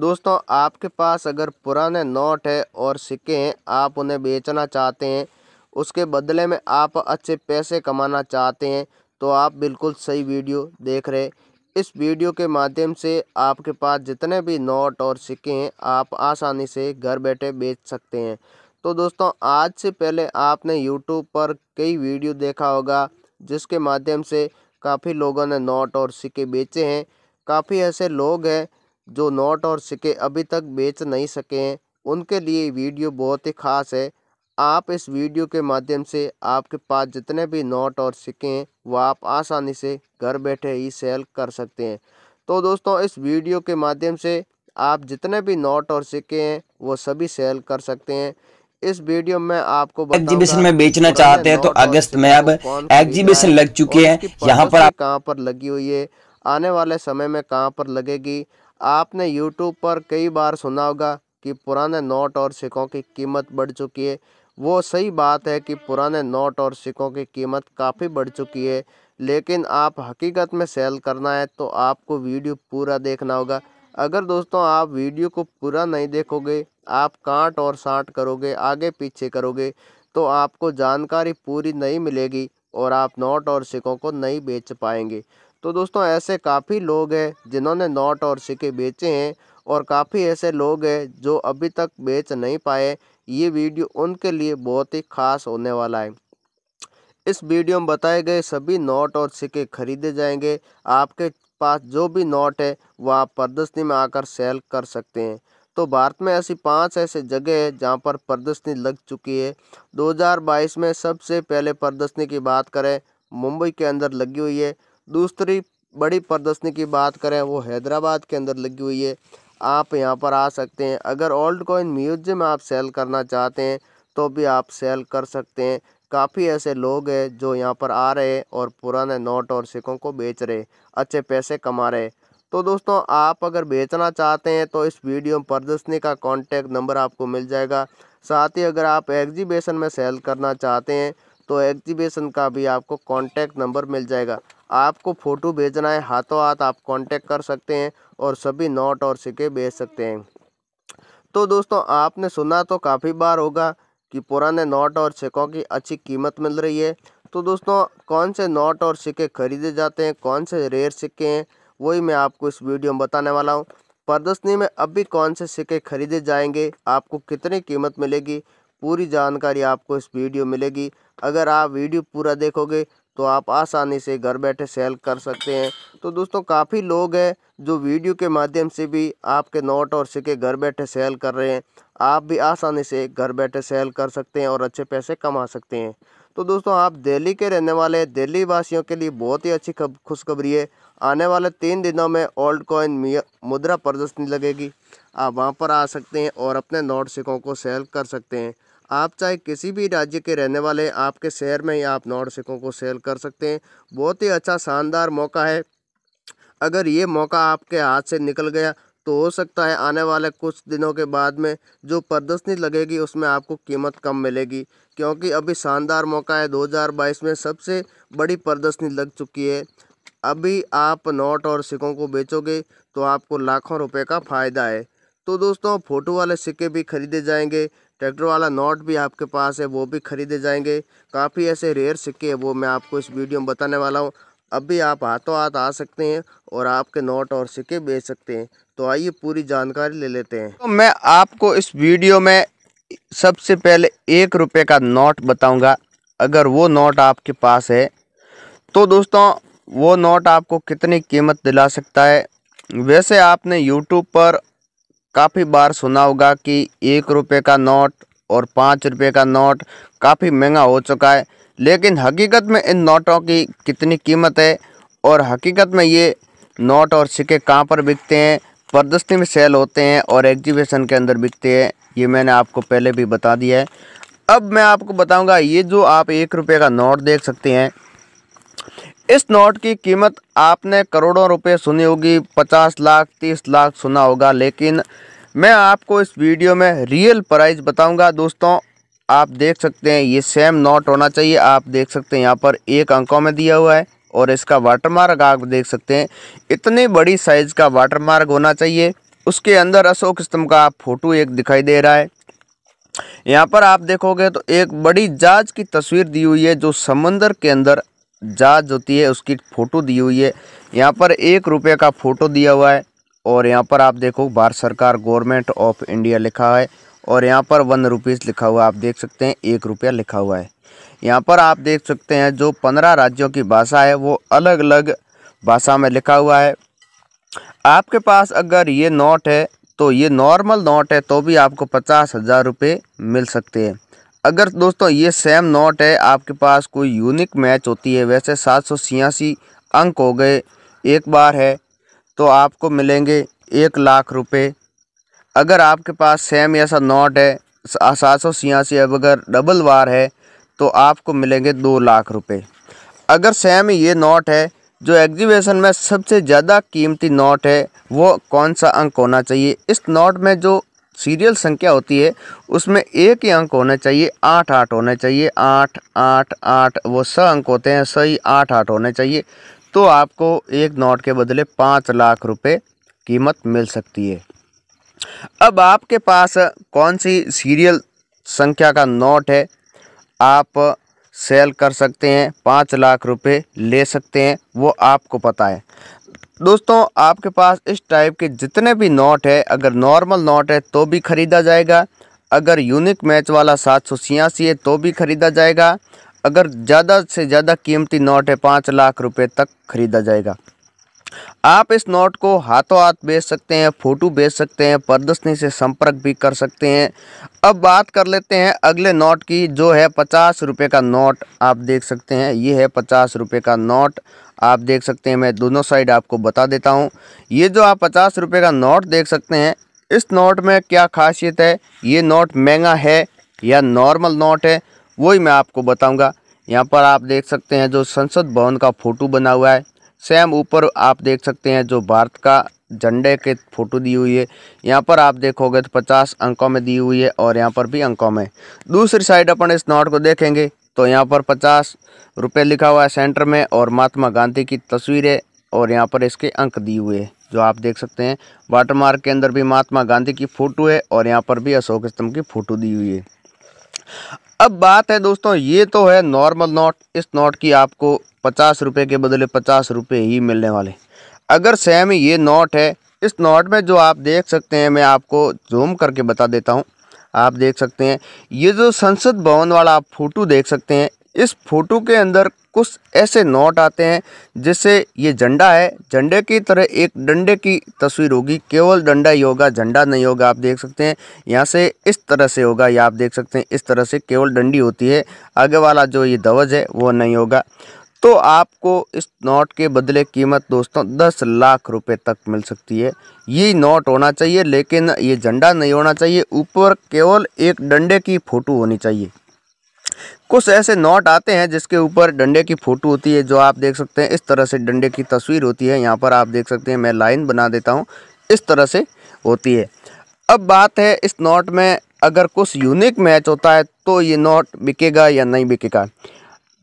दोस्तों आपके पास अगर पुराने नोट है और सिक्के हैं आप उन्हें बेचना चाहते हैं उसके बदले में आप अच्छे पैसे कमाना चाहते हैं तो आप बिल्कुल सही वीडियो देख रहे इस वीडियो के माध्यम से आपके पास जितने भी नोट और सिक्के हैं आप आसानी से घर बैठे बेच सकते हैं तो दोस्तों आज से पहले आपने यूट्यूब पर कई वीडियो देखा होगा जिसके माध्यम से काफ़ी लोगों ने नोट और सिक्के बेचे हैं काफ़ी ऐसे लोग हैं जो नोट और सिक्के अभी तक बेच नहीं सके हैं उनके लिए वीडियो बहुत ही ख़ास है आप इस वीडियो के माध्यम से आपके पास जितने भी नोट और सिक्के हैं वह आप आसानी से घर बैठे ही सेल कर सकते हैं तो दोस्तों इस वीडियो के माध्यम से आप जितने भी नोट और सिक्के हैं वो सभी सेल कर सकते हैं इस वीडियो में आपको एग्जीबिशन में बेचना चाहते हैं तो अगस्त में अब एग्जीबिशन लग चुके हैं यहाँ पर कहाँ पर लगी हुई है आने वाले समय में कहाँ पर लगेगी आपने यूट्यूब पर कई बार सुना होगा कि पुराने नोट और सिक्कों की कीमत बढ़ चुकी है वो सही बात है कि पुराने नोट और सिक्कों की कीमत काफ़ी बढ़ चुकी है लेकिन आप हकीकत में सेल करना है तो आपको वीडियो पूरा देखना होगा अगर दोस्तों आप वीडियो को पूरा नहीं देखोगे आप काट और साट करोगे आगे पीछे करोगे तो आपको जानकारी पूरी नहीं मिलेगी और आप नोट और सिक्कों को नहीं बेच पाएंगे तो दोस्तों ऐसे काफ़ी लोग हैं जिन्होंने नोट और सिक्के बेचे हैं और काफ़ी ऐसे लोग हैं जो अभी तक बेच नहीं पाए ये वीडियो उनके लिए बहुत ही खास होने वाला है इस वीडियो में बताए गए सभी नोट और सिक्के खरीदे जाएंगे आपके पास जो भी नोट है वह आप प्रदर्शनी में आकर सेल कर सकते हैं तो भारत में ऐसी पांच ऐसे जगह है जहां पर प्रदर्शनी लग चुकी है 2022 में सबसे पहले प्रदर्शनी की बात करें मुंबई के अंदर लगी हुई है दूसरी बड़ी प्रदर्शनी की बात करें वो हैदराबाद के अंदर लगी हुई है आप यहाँ पर आ सकते हैं अगर ओल्ड कॉइन म्यूजियम आप सेल करना चाहते हैं तो भी आप सेल कर सकते हैं काफ़ी ऐसे लोग हैं जो यहाँ पर आ रहे हैं और पुराने नोट और सिक्कों को बेच रहे अच्छे पैसे कमा रहे तो दोस्तों आप अगर बेचना चाहते हैं तो इस वीडियो में प्रदर्शनी का कॉन्टैक्ट नंबर आपको मिल जाएगा साथ ही अगर आप एग्जीबिशन में सेल करना चाहते हैं तो एग्जीबिशन का भी आपको कॉन्टैक्ट नंबर मिल जाएगा आपको फ़ोटो भेजना है हाथों हाथ आप कांटेक्ट कर सकते हैं और सभी नोट और सिक्के बेच सकते हैं तो दोस्तों आपने सुना तो काफ़ी बार होगा कि पुराने नोट और सिक्कों की अच्छी कीमत मिल रही है तो दोस्तों कौन से नोट और सिक्के खरीदे जाते हैं कौन से रेयर सिक्के हैं वही मैं आपको इस वीडियो में बताने वाला हूँ प्रदर्शनी में अभी कौन से सिक्के खरीदे जाएंगे आपको कितनी कीमत मिलेगी पूरी जानकारी आपको इस वीडियो मिलेगी अगर आप वीडियो पूरा देखोगे तो आप आसानी से घर बैठे सेल कर सकते हैं तो दोस्तों काफ़ी लोग हैं जो वीडियो के माध्यम से भी आपके नोट और सिक्के घर बैठे सेल कर रहे हैं आप भी आसानी से घर बैठे सेल कर सकते हैं और अच्छे पैसे कमा सकते हैं तो दोस्तों आप दिल्ली के रहने वाले दिल्ली वासियों के लिए बहुत ही अच्छी खुशखबरी है आने वाले तीन दिनों में ओल्ड कॉइन मुद्रा प्रदर्शनी लगेगी आप वहाँ पर आ सकते हैं और अपने नोट सिक्कों को सेल कर सकते हैं आप चाहे किसी भी राज्य के रहने वाले आपके शहर में ही आप नौड़ सिक्कों को सेल कर सकते हैं बहुत ही अच्छा शानदार मौका है अगर ये मौका आपके हाथ से निकल गया तो हो सकता है आने वाले कुछ दिनों के बाद में जो प्रदर्शनी लगेगी उसमें आपको कीमत कम मिलेगी क्योंकि अभी शानदार मौका है 2022 में सबसे बड़ी प्रदर्शनी लग चुकी है अभी आप नोट और सिक्कों को बेचोगे तो आपको लाखों रुपए का फ़ायदा है तो दोस्तों फ़ोटो वाले सिक्के भी खरीदे जाएंगे ट्रैक्टर वाला नोट भी आपके पास है वो भी खरीदे जाएंगे काफ़ी ऐसे रेयर सिक्के हैं वो मैं आपको इस वीडियो में बताने वाला हूँ अब भी आप हाथों हाथ आ सकते हैं और आपके नोट और सिक्के बेच सकते हैं तो आइए पूरी जानकारी ले लेते हैं तो मैं आपको इस वीडियो में सबसे पहले एक रुपये का नोट बताऊँगा अगर वो नोट आपके पास है तो दोस्तों वो नोट आपको कितनी कीमत दिला सकता है वैसे आपने यूट्यूब पर काफ़ी बार सुना होगा कि एक रुपये का नोट और पाँच रुपये का नोट काफ़ी महंगा हो चुका है लेकिन हकीकत में इन नोटों की कितनी कीमत है और हकीकत में ये नोट और सिक्के कहाँ पर बिकते हैं प्रदर्शनी में सेल होते हैं और एग्जीबिशन के अंदर बिकते हैं ये मैंने आपको पहले भी बता दिया है अब मैं आपको बताऊंगा ये जो आप एक रुपये का नोट देख सकते हैं इस नोट की कीमत आपने करोड़ों रुपए सुनी होगी पचास लाख तीस लाख सुना होगा लेकिन मैं आपको इस वीडियो में रियल प्राइस बताऊंगा दोस्तों आप देख सकते हैं ये सेम नोट होना चाहिए आप देख सकते हैं यहाँ पर एक अंकों में दिया हुआ है और इसका वाटरमार्क आप देख सकते हैं इतनी बड़ी साइज़ का वाटरमार्क होना चाहिए उसके अंदर अशोक स्तंभ का आप फोटो एक दिखाई दे रहा है यहाँ पर आप देखोगे तो एक बड़ी जाज की तस्वीर दी हुई है जो समंदर के अंदर जाज होती है उसकी फ़ोटो दी हुई है यहाँ पर एक रुपये का फ़ोटो दिया हुआ है और यहाँ पर आप देखो भारत सरकार गवर्नमेंट ऑफ इंडिया लिखा है और यहाँ पर वन रुपीज़ लिखा हुआ आप देख सकते हैं एक रुपया लिखा हुआ है यहाँ पर आप देख सकते हैं जो पंद्रह राज्यों की भाषा है वो अलग अलग भाषा में लिखा हुआ है आपके पास अगर ये नोट है तो ये नॉर्मल नोट है तो भी आपको पचास हज़ार रुपये मिल सकते हैं अगर दोस्तों ये सेम नोट है आपके पास कोई यूनिक मैच होती है वैसे सात सौ छियासी अंक हो गए एक बार है तो आपको मिलेंगे एक लाख रुपए अगर आपके पास सेम ऐसा नोट है सात सौ छियासी अब अगर डबल बार है तो आपको मिलेंगे दो लाख रुपए अगर सेम ये नोट है जो एग्जीबिशन में सबसे ज़्यादा कीमती नोट है वो कौन सा अंक होना चाहिए इस नोट में जो सीरियल संख्या होती है उसमें एक ही अंक होना चाहिए आठ आठ होने चाहिए आठ आठ आठ वो स अंक होते हैं सही आठ आठ होने चाहिए तो आपको एक नोट के बदले पाँच लाख रुपए कीमत मिल सकती है अब आपके पास कौन सी सीरियल संख्या का नोट है आप सेल कर सकते हैं पाँच लाख रुपए ले सकते हैं वो आपको पता है दोस्तों आपके पास इस टाइप के जितने भी नोट है अगर नॉर्मल नोट है तो भी ख़रीदा जाएगा अगर यूनिक मैच वाला सात सौ छियासी है तो भी ख़रीदा जाएगा अगर ज़्यादा से ज़्यादा कीमती नोट है पाँच लाख रुपए तक खरीदा जाएगा आप इस नोट को हाथों हाथ बेच सकते हैं फ़ोटो बेच सकते हैं प्रदर्शनी से संपर्क भी कर सकते हैं अब बात कर लेते हैं अगले नोट की जो है पचास रुपये का नोट आप देख सकते हैं ये है पचास रुपये का नोट आप देख सकते हैं मैं दोनों साइड आपको बता देता हूँ ये जो आप पचास रुपये का नोट देख सकते हैं इस नोट में क्या खासियत है ये नोट महंगा है या नॉर्मल नोट है वही मैं आपको बताऊंगा यहाँ पर आप देख सकते हैं जो संसद भवन का फ़ोटो बना हुआ है सेम ऊपर आप देख सकते हैं जो भारत का झंडे के फ़ोटो दी हुई है यहाँ पर आप देखोगे तो पचास अंकों में दी हुई है और यहाँ पर भी अंकों में दूसरी साइड अपन इस नोट को देखेंगे तो यहाँ पर पचास रुपये लिखा हुआ है सेंटर में और महात्मा गांधी की तस्वीर है और यहाँ पर इसके अंक दिए हुए हैं जो आप देख सकते हैं वाटर मार्क के अंदर भी महात्मा गांधी की फ़ोटो है और यहाँ पर भी अशोक स्तंभ की फ़ोटो दी हुई है अब बात है दोस्तों ये तो है नॉर्मल नोट इस नोट की आपको पचास रुपये के बदले पचास रुपये ही मिलने वाले अगर सेम ये नोट है इस नोट में जो आप देख सकते हैं मैं आपको जूम करके बता देता हूँ आप देख सकते हैं ये जो संसद भवन वाला आप फोटो देख सकते हैं इस फोटो के अंदर कुछ ऐसे नोट आते हैं जैसे ये झंडा है झंडे की तरह एक डंडे की तस्वीर होगी केवल डंडा ही होगा झंडा नहीं होगा आप देख सकते हैं यहाँ से इस तरह से होगा ये आप देख सकते हैं इस तरह से केवल डंडी होती है आगे वाला जो ये ध्वज है वो नहीं होगा तो आपको इस नोट के बदले कीमत दोस्तों दस लाख रुपए तक मिल सकती है ये नोट होना चाहिए लेकिन ये झंडा नहीं होना चाहिए ऊपर केवल एक डंडे की फ़ोटो होनी चाहिए कुछ ऐसे नोट आते हैं जिसके ऊपर डंडे की फोटो होती है जो आप देख सकते हैं इस तरह से डंडे की तस्वीर होती है यहाँ पर आप देख सकते हैं मैं लाइन बना देता हूँ इस तरह से होती है अब बात है इस नोट में अगर कुछ यूनिक मैच होता है तो ये नोट बिकेगा या नहीं बिकेगा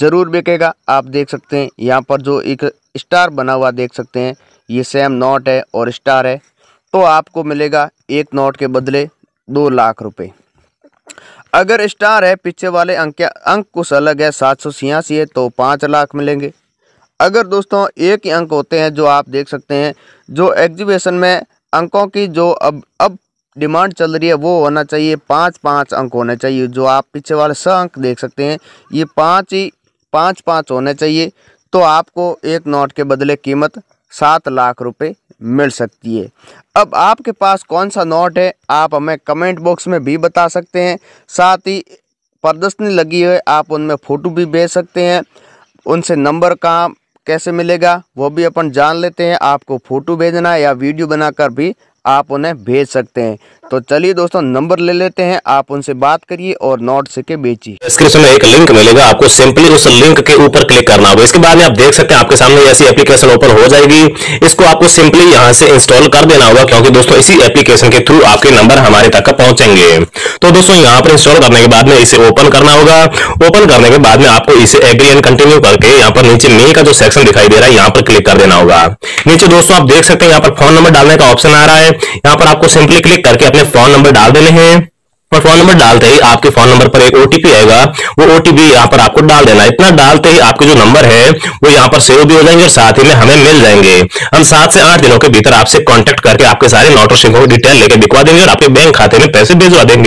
ज़रूर बिकेगा आप देख सकते हैं यहाँ पर जो एक स्टार बना हुआ देख सकते हैं ये सेम नोट है और स्टार है तो आपको मिलेगा एक नोट के बदले दो लाख रुपए अगर स्टार है पीछे वाले अंक अंक कुछ अलग है सात सौ छियासी है तो पाँच लाख मिलेंगे अगर दोस्तों एक ही अंक होते हैं जो आप देख सकते हैं जो एग्जीबिशन में अंकों की जो अब अब डिमांड चल रही है वो होना चाहिए पाँच पाँच अंक होने चाहिए जो आप पीछे वाले स अंक देख सकते हैं ये पाँच ही पाँच पाँच होने चाहिए तो आपको एक नोट के बदले कीमत सात लाख रुपये मिल सकती है अब आपके पास कौन सा नोट है आप हमें कमेंट बॉक्स में भी बता सकते हैं साथ ही प्रदर्शनी लगी हुई आप उनमें फ़ोटो भी भेज सकते हैं उनसे नंबर कहाँ कैसे मिलेगा वो भी अपन जान लेते हैं आपको फ़ोटो भेजना या वीडियो बनाकर भी आप उन्हें भेज सकते हैं तो चलिए दोस्तों नंबर ले लेते हैं आप उनसे बात करिए और नोट सिक्के बेचिए डिस्क्रिप्शन में एक लिंक मिलेगा आपको सिंपली उस लिंक के ऊपर क्लिक करना होगा इसके बाद में आप देख सकते हैं आपके सामने ऐसी एप्लीकेशन ओपन हो जाएगी इसको आपको सिंपली यहाँ से इंस्टॉल कर देना होगा क्योंकि दोस्तों इसी एप्लीकेशन के थ्रू आपके नंबर हमारे तक पहुंचेंगे तो दोस्तों यहाँ पर इंस्टॉल करने के बाद में इसे ओपन करना होगा ओपन करने के बाद में आपको इसे एग्री एंड कंटिन्यू करके यहाँ पर नीचे मे का जो सेक्शन दिखाई दे रहा है यहाँ पर क्लिक कर देना होगा नीचे दोस्तों आप देख सकते हैं यहाँ पर फोन नंबर डालने का ऑप्शन आ रहा है यहाँ पर आपको सिंपली क्लिक करके अपने फोन नंबर डाल देने हैं और फोन नंबर डालते ही आपके फोन नंबर पर एक ओटीपी आएगा वो ओटीपी यहाँ पर आपको डाल देना इतना डालते ही आपके जो नंबर है वो यहाँ पर सेव भी हो जाएंगे और साथ ही में हमें मिल जाएंगे हम सात से आठ दिनों के भीतर आपसे कॉन्टेक्ट करके आपके सारे नोटोशिप को डिटेल लेके बिकवा देंगे और आपके बैंक खाते में पैसे भिजवा देंगे